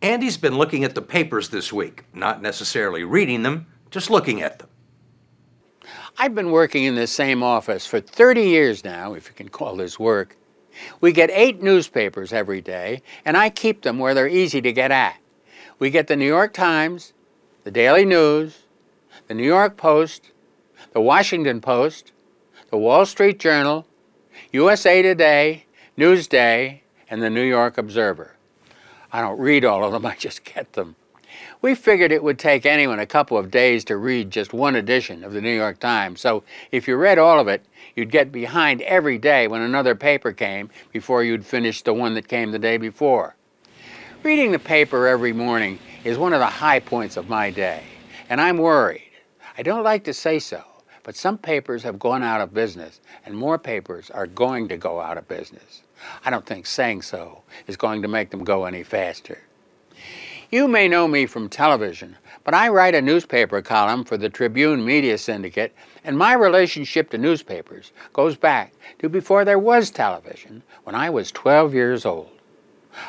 Andy's been looking at the papers this week, not necessarily reading them, just looking at them. I've been working in the same office for 30 years now, if you can call this work. We get eight newspapers every day, and I keep them where they're easy to get at. We get the New York Times, the Daily News, the New York Post, the Washington Post, the Wall Street Journal, USA Today, Newsday, and the New York Observer. I don't read all of them, I just get them. We figured it would take anyone a couple of days to read just one edition of the New York Times, so if you read all of it, you'd get behind every day when another paper came before you'd finish the one that came the day before. Reading the paper every morning is one of the high points of my day, and I'm worried. I don't like to say so, but some papers have gone out of business, and more papers are going to go out of business. I don't think saying so is going to make them go any faster. You may know me from television, but I write a newspaper column for the Tribune Media Syndicate, and my relationship to newspapers goes back to before there was television, when I was 12 years old.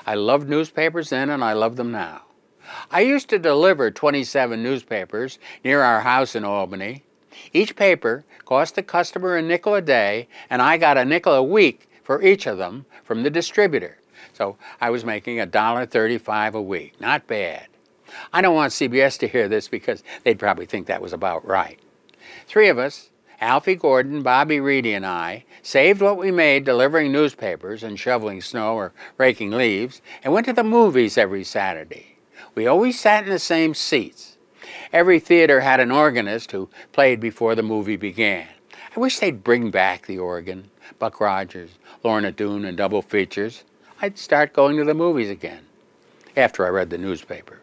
I loved newspapers then, and I love them now. I used to deliver 27 newspapers near our house in Albany, each paper cost the customer a nickel a day, and I got a nickel a week for each of them from the distributor. So I was making a dollar thirty-five a week. Not bad. I don't want CBS to hear this because they'd probably think that was about right. Three of us, Alfie Gordon, Bobby Reedy, and I, saved what we made delivering newspapers and shoveling snow or raking leaves, and went to the movies every Saturday. We always sat in the same seats. Every theater had an organist who played before the movie began. I wish they'd bring back the organ, Buck Rogers, Lorna Doone, and double features. I'd start going to the movies again after I read the newspaper.